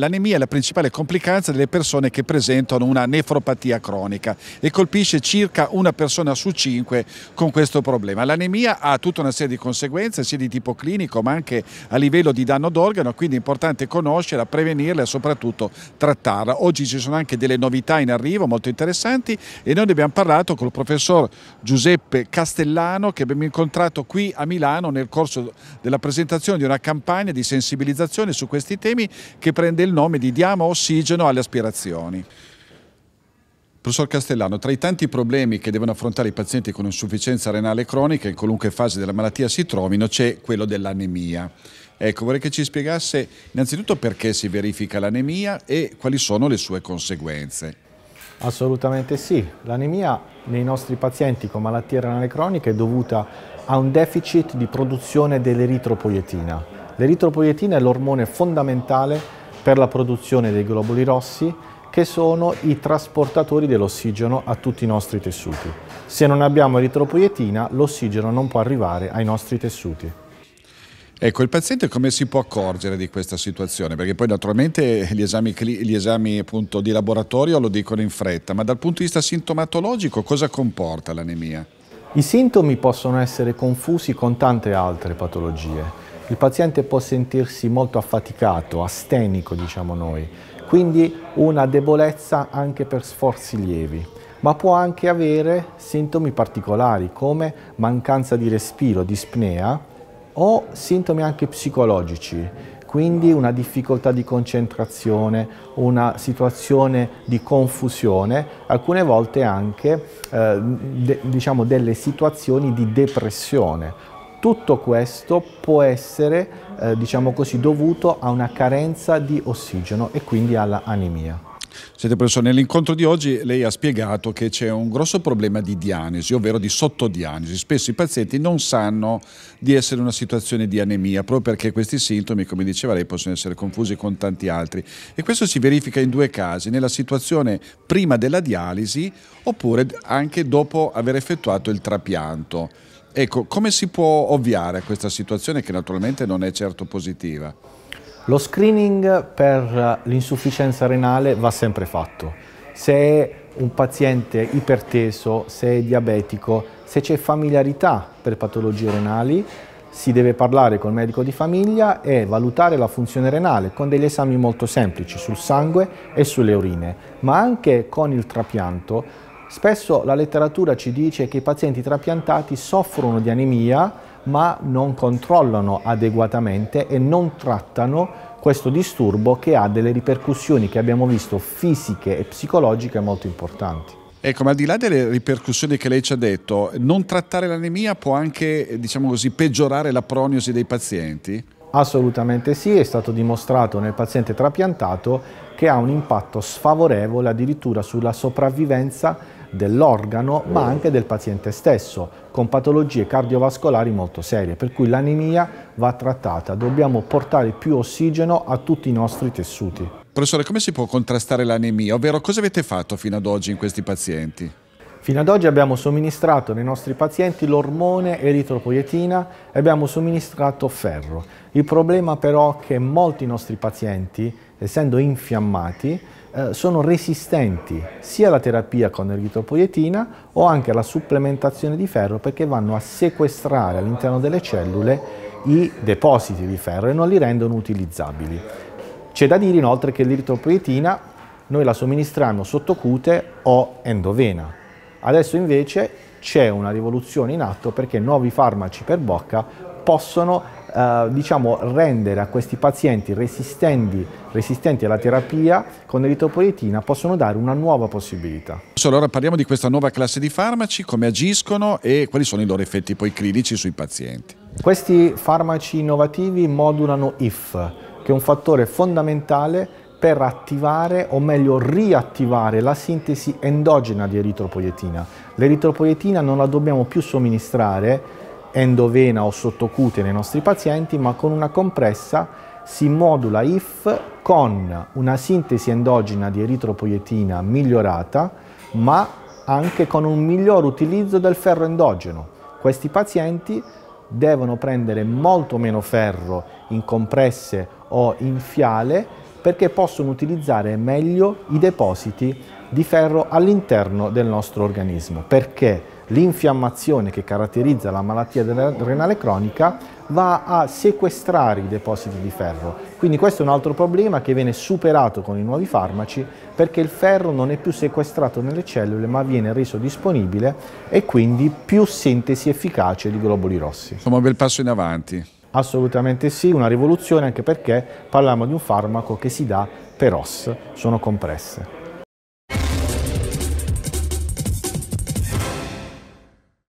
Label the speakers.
Speaker 1: L'anemia è la principale complicanza delle persone che presentano una nefropatia cronica e colpisce circa una persona su cinque con questo problema. L'anemia ha tutta una serie di conseguenze, sia di tipo clinico ma anche a livello di danno d'organo, quindi è importante conoscerla, prevenirla e soprattutto trattarla. Oggi ci sono anche delle novità in arrivo molto interessanti e noi ne abbiamo parlato con il professor Giuseppe Castellano che abbiamo incontrato qui a Milano nel corso della presentazione di una campagna di sensibilizzazione su questi temi che prende del nome di diamo ossigeno alle aspirazioni. Professor Castellano, tra i tanti problemi che devono affrontare i pazienti con insufficienza renale cronica, in qualunque fase della malattia si trovino, c'è quello dell'anemia. Ecco, vorrei che ci spiegasse innanzitutto perché si verifica l'anemia e quali sono le sue conseguenze.
Speaker 2: Assolutamente sì, l'anemia nei nostri pazienti con malattie renale croniche è dovuta a un deficit di produzione dell'eritropoietina. L'eritropoietina è l'ormone fondamentale per la produzione dei globuli rossi che sono i trasportatori dell'ossigeno a tutti i nostri tessuti. Se non abbiamo eritropoietina l'ossigeno non può arrivare ai nostri tessuti.
Speaker 1: Ecco, il paziente come si può accorgere di questa situazione? Perché poi naturalmente gli esami, gli esami di laboratorio lo dicono in fretta, ma dal punto di vista sintomatologico cosa comporta l'anemia?
Speaker 2: I sintomi possono essere confusi con tante altre patologie il paziente può sentirsi molto affaticato, astenico diciamo noi, quindi una debolezza anche per sforzi lievi, ma può anche avere sintomi particolari come mancanza di respiro, dispnea o sintomi anche psicologici, quindi una difficoltà di concentrazione, una situazione di confusione, alcune volte anche eh, de, diciamo delle situazioni di depressione tutto questo può essere, eh, diciamo così, dovuto a una carenza di ossigeno e
Speaker 1: quindi all'anemia. Siete professore, nell'incontro di oggi lei ha spiegato che c'è un grosso problema di dianesi, ovvero di sottodianesi. Spesso i pazienti non sanno di essere in una situazione di anemia, proprio perché questi sintomi, come diceva lei, possono essere confusi con tanti altri. E questo si verifica in due casi, nella situazione prima della dialisi oppure anche dopo aver effettuato il trapianto. Ecco, come si può ovviare a questa situazione che naturalmente non è certo positiva?
Speaker 2: Lo screening per l'insufficienza renale va sempre fatto. Se è un paziente iperteso, se è diabetico, se c'è familiarità per patologie renali, si deve parlare col medico di famiglia e valutare la funzione renale con degli esami molto semplici sul sangue e sulle urine, ma anche con il trapianto Spesso la letteratura ci dice che i pazienti trapiantati soffrono di anemia ma non controllano adeguatamente e non trattano questo disturbo che ha delle ripercussioni che abbiamo visto fisiche e psicologiche molto importanti.
Speaker 1: Ecco, ma al di là delle ripercussioni che lei ci ha detto, non trattare l'anemia può anche, diciamo così, peggiorare la prognosi dei pazienti?
Speaker 2: Assolutamente sì, è stato dimostrato nel paziente trapiantato che ha un impatto sfavorevole addirittura sulla sopravvivenza dell'organo ma oh. anche del paziente stesso con patologie cardiovascolari molto serie per cui l'anemia va trattata, dobbiamo portare più ossigeno a tutti i nostri tessuti.
Speaker 1: Professore, come si può contrastare l'anemia? Ovvero cosa avete fatto fino ad oggi in questi pazienti? Fino
Speaker 2: ad oggi abbiamo somministrato nei nostri pazienti l'ormone eritropoietina e abbiamo somministrato ferro. Il problema però è che molti nostri pazienti, essendo infiammati, eh, sono resistenti sia alla terapia con eritropoietina o anche alla supplementazione di ferro perché vanno a sequestrare all'interno delle cellule i depositi di ferro e non li rendono utilizzabili. C'è da dire inoltre che l'eritropoietina noi la somministriamo sottocute o endovena, Adesso invece c'è una rivoluzione in atto perché nuovi farmaci per bocca possono eh, diciamo, rendere a questi pazienti resistenti, resistenti alla terapia con eritropoietina, possono dare una nuova possibilità.
Speaker 1: Allora parliamo di questa nuova classe di farmaci, come agiscono e quali sono i loro effetti poi clinici sui pazienti.
Speaker 2: Questi farmaci innovativi modulano IF, che è un fattore fondamentale per attivare o meglio riattivare la sintesi endogena di eritropoietina. L'eritropoietina non la dobbiamo più somministrare endovena o sottocute nei nostri pazienti, ma con una compressa si modula IF con una sintesi endogena di eritropoietina migliorata, ma anche con un miglior utilizzo del ferro endogeno. Questi pazienti devono prendere molto meno ferro in compresse o in fiale perché possono utilizzare meglio i depositi di ferro all'interno del nostro organismo, perché l'infiammazione che caratterizza la malattia renale cronica va a sequestrare i depositi di ferro. Quindi questo è un altro problema che viene superato con i nuovi farmaci perché il ferro non è più sequestrato nelle cellule ma viene reso disponibile e quindi più sintesi efficace di globuli rossi. Insomma, un bel passo in avanti. Assolutamente sì, una rivoluzione anche perché parliamo di un farmaco che si dà per
Speaker 1: os, sono compresse.